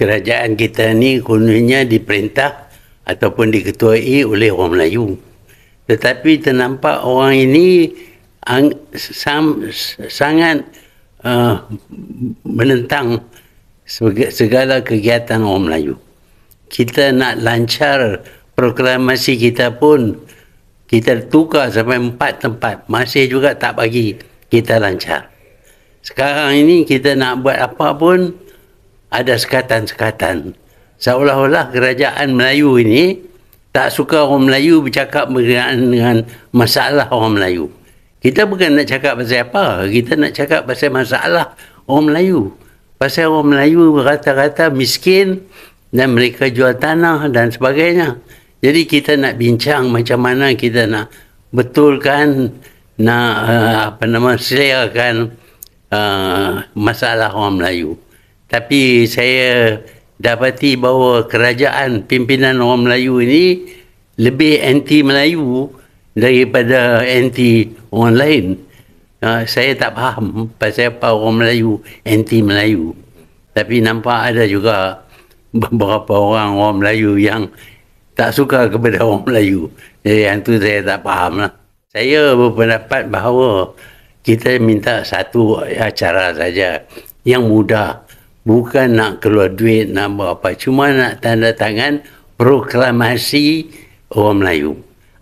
kerajaan kita ni kononnya diperintah ataupun diketuai oleh orang Melayu. Tetapi ternampak orang ini ang, sam, sangat uh, menentang segala kegiatan orang Melayu. Kita nak lancar proklamasi kita pun kita tukar sampai empat tempat masih juga tak bagi kita lancar. Sekarang ini kita nak buat apa pun ada sekatan-sekatan. Seolah-olah kerajaan Melayu ini tak suka orang Melayu bercakap berkenaan dengan masalah orang Melayu. Kita bukan nak cakap pasal apa. Kita nak cakap pasal masalah orang Melayu. Pasal orang Melayu rata-rata miskin dan mereka jual tanah dan sebagainya. Jadi kita nak bincang macam mana kita nak betulkan, nak uh, apa nama, selerakan uh, eh, masalah orang Melayu tapi saya dapati bahawa kerajaan pimpinan orang Melayu ini lebih anti Melayu daripada anti orang lain. Uh, saya tak faham pasal apa orang Melayu anti Melayu. Tapi nampak ada juga beberapa orang orang Melayu yang tak suka kepada orang Melayu. Jadi eh, yang tu saya tak faham lah. Saya berpendapat bahawa kita minta satu acara saja yang mudah bukan nak keluar duit nak buat apa cuma nak tanda tangan proklamasi orang Melayu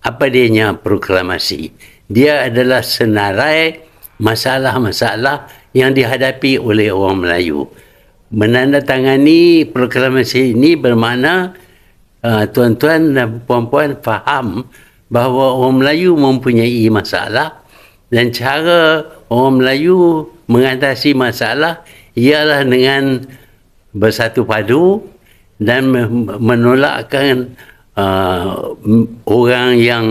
apa dia nya proklamasi dia adalah senarai masalah-masalah yang dihadapi oleh orang Melayu menandatangani proklamasi ini bermakna uh, tuan-tuan dan puan-puan faham bahawa orang Melayu mempunyai masalah dan cara orang Melayu mengatasi masalah ialah dengan bersatu padu dan menolakkan uh, orang yang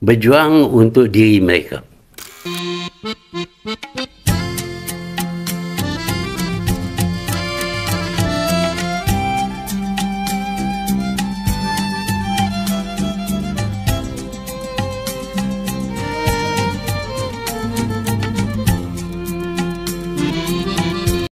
berjuang untuk diri mereka.